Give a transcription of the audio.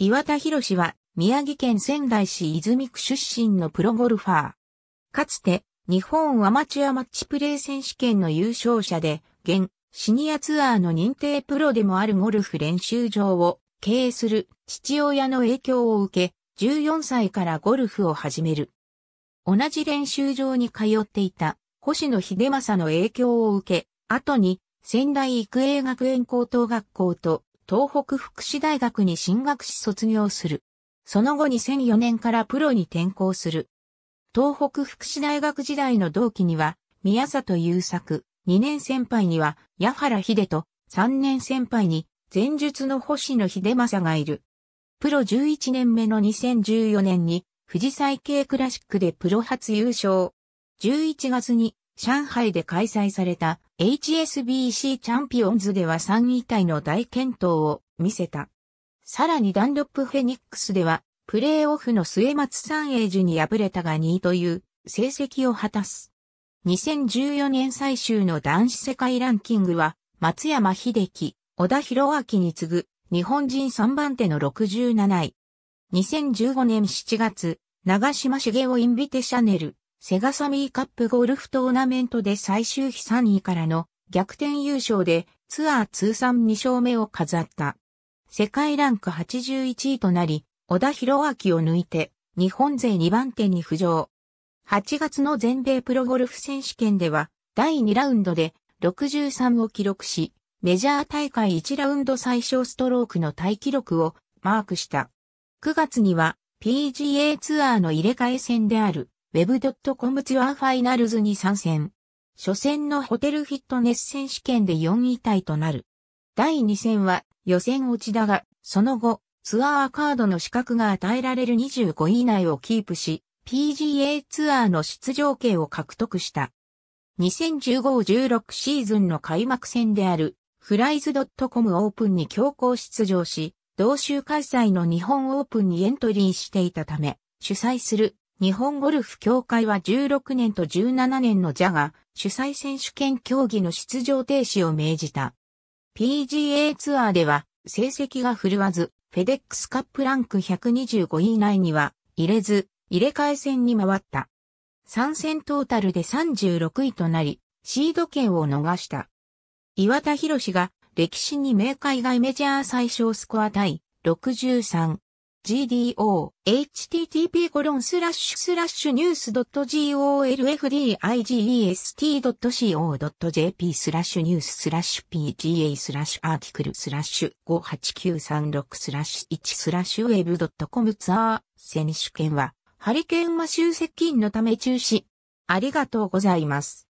岩田博士は宮城県仙台市泉区出身のプロゴルファー。かつて日本アマチュアマッチプレー選手権の優勝者で、現シニアツアーの認定プロでもあるゴルフ練習場を経営する父親の影響を受け、14歳からゴルフを始める。同じ練習場に通っていた星野秀正の影響を受け、後に仙台育英学園高等学校と東北福祉大学に進学し卒業する。その後2004年からプロに転校する。東北福祉大学時代の同期には、宮里優作、2年先輩には、矢原秀人、3年先輩に、前述の星野秀正がいる。プロ11年目の2014年に、富士災系クラシックでプロ初優勝。11月に上海で開催された HSBC チャンピオンズでは3位体の大健闘を見せた。さらにダンロップフェニックスでは、プレーオフの末松三英樹に敗れたが2位という成績を果たす。2014年最終の男子世界ランキングは、松山秀樹、小田博明に次ぐ日本人3番手の67位。2015年7月、長島茂雄インビテシャネル、セガサミーカップゴルフトーナメントで最終日3位からの逆転優勝でツアー通算2勝目を飾った。世界ランク81位となり、小田博明を抜いて日本勢2番手に浮上。8月の全米プロゴルフ選手権では第2ラウンドで63を記録し、メジャー大会1ラウンド最小ストロークのタイ記録をマークした。9月には PGA ツアーの入れ替え戦である web.com ツアーファイナルズに参戦。初戦のホテルフィットネス選手権で4位タイとなる。第2戦は予選落ちだが、その後、ツアーカードの資格が与えられる25位以内をキープし、PGA ツアーの出場権を獲得した。2015-16シーズンの開幕戦である、フライズ .com オープンに強行出場し、同州開催の日本オープンにエントリーしていたため、主催する日本ゴルフ協会は16年と17年のジャガ主催選手権競技の出場停止を命じた。PGA ツアーでは成績が振るわず、フェデックスカップランク125位以内には入れず、入れ替え戦に回った。3戦トータルで36位となり、シード権を逃した。岩田博が歴史に明海外メジャー最小スコア対63 gdo.http コロンスラッシュスラッシュニュース .golfdigest.co.jp スラッシュニューススラッシュ pga スラッシュアーティクルスラッシュ58936スラッシュ1スラッシュウェブドットコムツアー選手権はハリケーンマシュー接近のため中止。ありがとうございます。